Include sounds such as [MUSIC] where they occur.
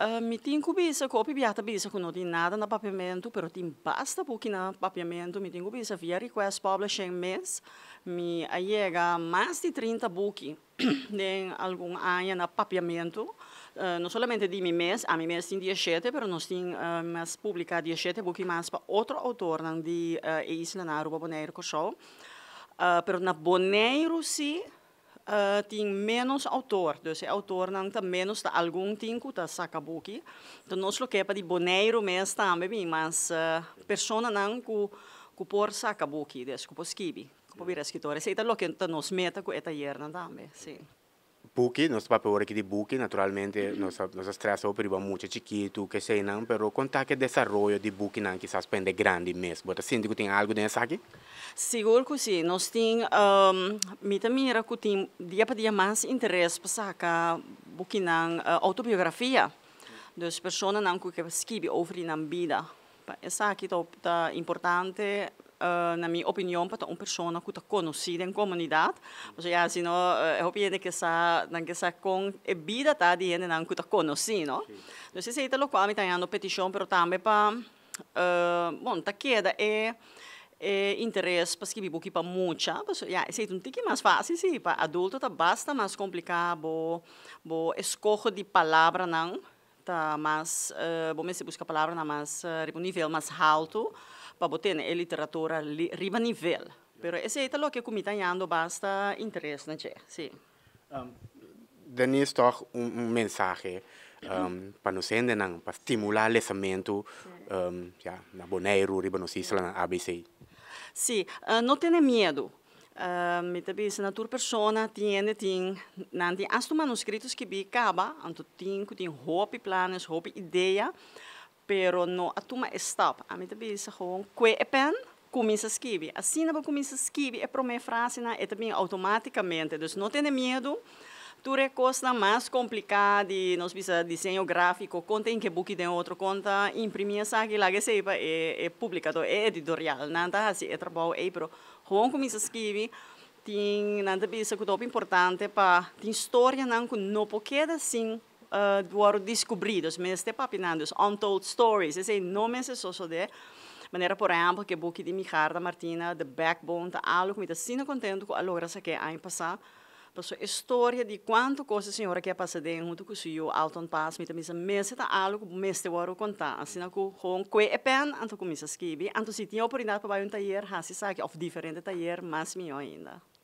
Uh, mi tem copia ko pibiata bisa kuno di nada na papiamento, pero tem basta porque na papiamento mi tem kubisa via request publishing mês, mi allega mais [CLEARS THROAT] de 30 buki de algum ano na papiamento, uh, eh, não somente de mi mês, a mi mês tem 17, pero nós tem uh, mas publica 17 buki mas para outro autor na de uh, Isla na Aruba Boneiro Show. Uh, eh, pero na Boneiro sim, uh, eh, tem menos autor. Então, autor não tem menos de algum tipo de sacabuki. Então, nós quepa di boneiro mesmo também, mas uh, eh, pessoa não que que por sacabuki, desculpa, ku Como vira escritora, se é o que nós meta com esta também, sim. buchi, non sto proprio ora di buchi, naturalmente non so, non so stressa prima molto chiquito, che sei non, però conta che desarrollo di buchi non chissà spende grandi mesi, boh, ma senti che c'è algo nel sacchi? Sicuro che sì, non sto, um, ehm, mi mira che c'è dia per dia più interesse per sacca buchi non uh, eh, autobiografia, dus persone non che scrivi over in vita, e sacchi è importante на ми опинион пато он persona ku ta conocida en comunidad o sea si no ho pide que essa, nan que sa com a eh, vida ta di en nan ku ta conoci no no se sente lo qua mi tanhando petição, pero tambe para, uh, eh, bom ta queda é, eh, e interesse para escrever buki para muita, mas já é um tique mais fácil sim, para adulto tá basta mais complicado, bo bo escolho de palavra não, tá mais, uh, mesmo se busca palavra na mais uh, nível mais alto, para botar a literatura li, riba nível. Pero esse é o que eu basta interesse, não é? Sim. Um, Denise, toch um, [CLEARS THROAT] um mensagem um, para nos endenar, para estimular o pensamento um, yeah, na Bonaire, riba nos islas, na ABC. Sim, uh, eh, não tenha medo. Uh, eh, mi tabi se natur persona tiene tin nanti astu manuscritos que bi kaba antu tin ku tin hopi planes hopi ideia Pero no atuma stop. A mim também se que kwe pen começa a escrever. Assim não começa a escrever, é para minha frase na é também automaticamente. Então não tenha medo. Tu recosta mais complicada, nós precisa desenho gráfico, conta em que book tem outro conta, imprimir que lá que saiba é, eh, é eh, publicado, é editorial, nada assim, é trabalho, é pro. Juan começa a escrever, tem nada bisa que é importante para tin história não que não pode assim uh, ah, worden descobridos, mas te papinandos, untold stories. Esse é nome esse sosso de maneira, por exemplo, que book de Mijarda Martina, the backbone, tá algo que me está contente com a logra que aí passar. Passou história de quanto coisa a senhora que é passa de junto com o senhor Alton Paz, me também mês tá algo mês te vou contar, assim que com que é pen, anto começa a escrever, anto se tinha oportunidade para ir um taller, há ah, se sabe, of diferente taller, mas melhor ainda.